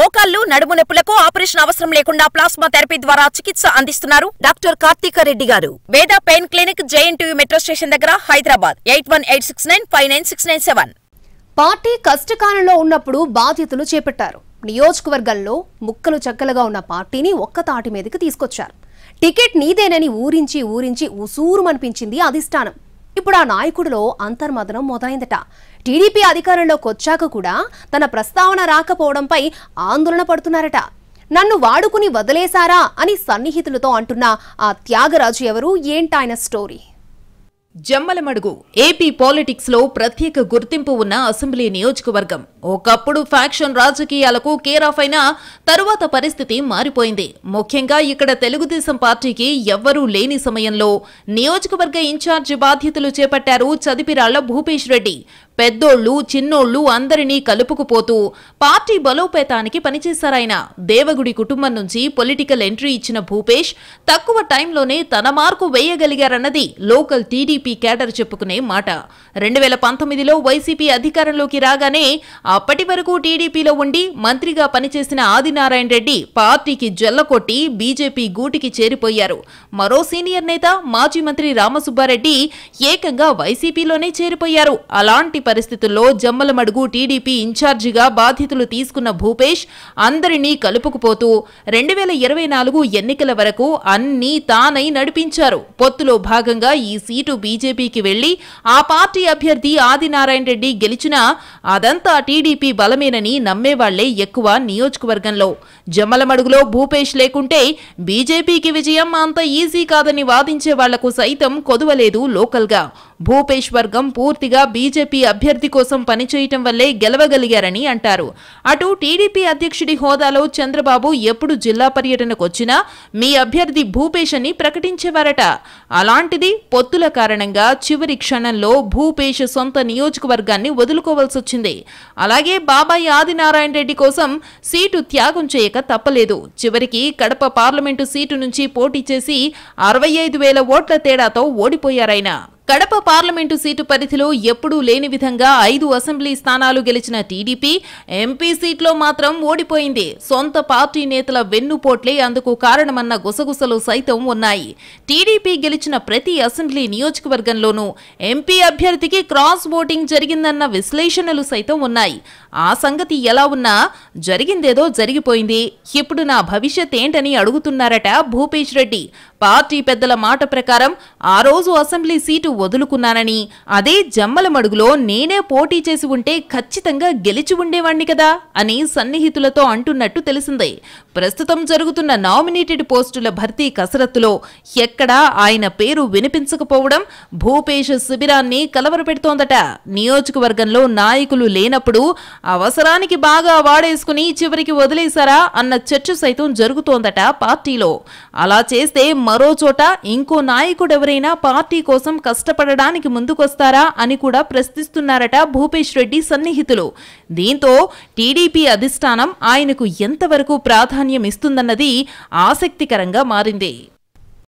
మోకాళ్లు నడుము నొప్పులకు ఆపరేషన్ అవసరం లేకుండా ప్లాస్మా థెరపీ ద్వారా చికిత్స అందిస్తున్నారు డాక్టర్ కార్తీక రెడ్డి గారు Veda pain clinic JNTU metro station దగ్గర Hyderabad eight one eight six nine five nine six nine seven party కష్టకాలంలో ఉన్నప్పుడు బాధ్యతలు చేపట్టారు నియోజకవర్గంలో ముక్కలు చక్కలుగా ఉన్న పార్టీని ఒక్క తాటి మీదకి తీసుకొచ్చారు టికెట్ నీదేనని ఊరించి ఊరించి ఉసూరుమనిపించింది అధిష్టానం ఇప్పుడు ఆ నాయకుడిలో అంతర్మదనం మొదలైందట టీడీపీ అధికారంలోకి వచ్చాక కూడా తన ప్రస్తావన రాకపోవడంపై ఆందోళన పడుతున్నారట నన్ను వాడుకుని వదిలేశారా అని సన్నిహితులతో అంటున్న ఆ త్యాగరాజు ఎవరు ఏంటాయన స్టోరీ జమ్మలమడుగు ఏపీ పాలిటిక్స్ లో ప్రత్యేక గుర్తింపు ఉన్న అసెంబ్లీ నియోజకవర్గం ఒకప్పుడు ఫ్యాక్షన్ రాజకీయాలకు కేర్ ఆఫ్ అయినా తరువాత పరిస్థితి మారిపోయింది ముఖ్యంగా ఇక్కడ తెలుగుదేశం పార్టీకి ఎవ్వరూ లేని సమయంలో నియోజకవర్గ ఇన్ఛార్జి బాధ్యతలు చేపట్టారు చదిపిరాళ్ల భూపేష్ రెడ్డి పెద్దోళ్లు చిన్నోళ్లు అందరినీ కలుపుకుపోతూ పార్టీ బలోపేతానికి పనిచేశారాయన దేవగుడి కుటుంబం నుంచి పొలిటికల్ ఎంట్రీ ఇచ్చిన భూపేష్ తక్కువ టైంలోనే తన మార్కు వేయగలిగారన్నది లోకల్ టీడీపీ టీడీపీ కేడర్ చెప్పుకునే మాట రెండు వేల పంతొమ్మిదిలో వైసీపీ అధికారంలోకి రాగానే అప్పటి వరకు టీడీపీలో ఉండి మంత్రిగా పనిచేసిన ఆదినారాయణ రెడ్డి పార్టీకి జల్లకొట్టి బీజేపీ గూటికి చేరిపోయారు మరో సీనియర్ నేత మాజీ మంత్రి రామసుబ్బారెడ్డి ఏకంగా వైసీపీలోనే చేరిపోయారు అలాంటి పరిస్థితుల్లో జమ్మలమడుగు టీడీపీ ఇన్ఛార్జిగా బాధ్యతలు తీసుకున్న భూపేష్ అందరినీ కలుపుకుపోతూ రెండు వేల ఇరవై నాలుగు ఎన్నికల వరకు అన్నీ తానై నడిపించారు పొత్తులో భాగంగా ఈ సీటు బీజేపీకి వెళ్లి ఆ పార్టీ అభ్యర్థి ఆదినారాయణ రెడ్డి గెలిచినా అదంతా టీడీపీ బలమేనని నమ్మేవాళ్లే ఎక్కువ నియోజకవర్గంలో జమ్మలమడుగులో భూపేష్ లేకుంటే బీజేపీకి విజయం అంత ఈజీ కాదని వాదించే వాళ్లకు సైతం కొదువలేదు లోకల్గా భూపేష్ వర్గం పూర్తిగా బీజేపీ అభ్యర్థి కోసం పనిచేయటం వల్లే గెలవగలిగారని అంటారు అటు టీడీపీ అధ్యక్షుడి హోదాలో చంద్రబాబు ఎప్పుడు జిల్లా పర్యటనకు వచ్చినా మీ అభ్యర్థి భూపేష్ అని ప్రకటించేవారట అలాంటిది పొత్తుల కారణంగా చివరి క్షణంలో భూపేష్ సొంత నియోజకవర్గాన్ని వదులుకోవాల్సి వచ్చింది అలాగే బాబాయ్ ఆదినారాయణ రెడ్డి కోసం సీటు త్యాగం చేయక తప్పలేదు చివరికి కడప పార్లమెంటు సీటు నుంచి పోటీ చేసి అరవై ఐదు వేల ఓట్ల తేడాతో ఓడిపోయారాయన కడప పార్లమెంటు సీటు పరిధిలో ఎప్పుడూ లేని విధంగా ఐదు అసెంబ్లీ స్థానాలు గెలిచిన టీడీపీ ఎంపీ సీట్లో మాత్రం ఓడిపోయింది సొంత పార్టీ నేతల వెన్నుపోట్లే అందుకు కారణమన్న గుసగుసలు సైతం ఉన్నాయి టీడీపీ గెలిచిన ప్రతి అసెంబ్లీ నియోజకవర్గంలోనూ ఎంపీ అభ్యర్థికి క్రాస్ ఓటింగ్ జరిగిందన్న విశ్లేషణలు సైతం ఉన్నాయి ఆ సంగతి ఎలా ఉన్నా జరిగిందేదో జరిగిపోయింది ఇప్పుడు నా భవిష్యత్ ఏంటని అడుగుతున్నారట భూపేష్ రెడ్డి పార్టీ పెద్దల మాట ప్రకారం ఆ రోజు అసెంబ్లీ సీటు వదులుకున్నానని అదే జమ్మల మడుగులో నేనే పోటీ చేసి ఉంటే ఖచ్చితంగా గెలిచి ఉండేవాణ్ణి కదా అని సన్నిహితులతో అంటున్నట్టు తెలిసింది ప్రస్తుతం జరుగుతున్న నామినేటెడ్ పోస్టుల భర్తీ కసరత్తులో ఎక్కడా ఆయన పేరు వినిపించకపోవడం భూపేష్ శిబిరాన్ని కలవరపెడుతోందట నియోజకవర్గంలో నాయకులు లేనప్పుడు అవసరానికి బాగా వాడేసుకుని చివరికి వదిలేశారా అన్న చర్చ సైతం జరుగుతోందట పార్టీలో అలా చేస్తే మరోచోట ఇంకో నాయకుడెవరైనా పార్టీ కోసం కష్టపడడానికి ముందుకొస్తారా అని కూడా ప్రశ్నిస్తున్నారట భూపేష్ రెడ్డి సన్నిహితులు దీంతో టీడీపీ అధిష్టానం ఆయనకు ఎంతవరకు ప్రాధాన్యం ఇస్తుందన్నది ఆసక్తికరంగా మారింది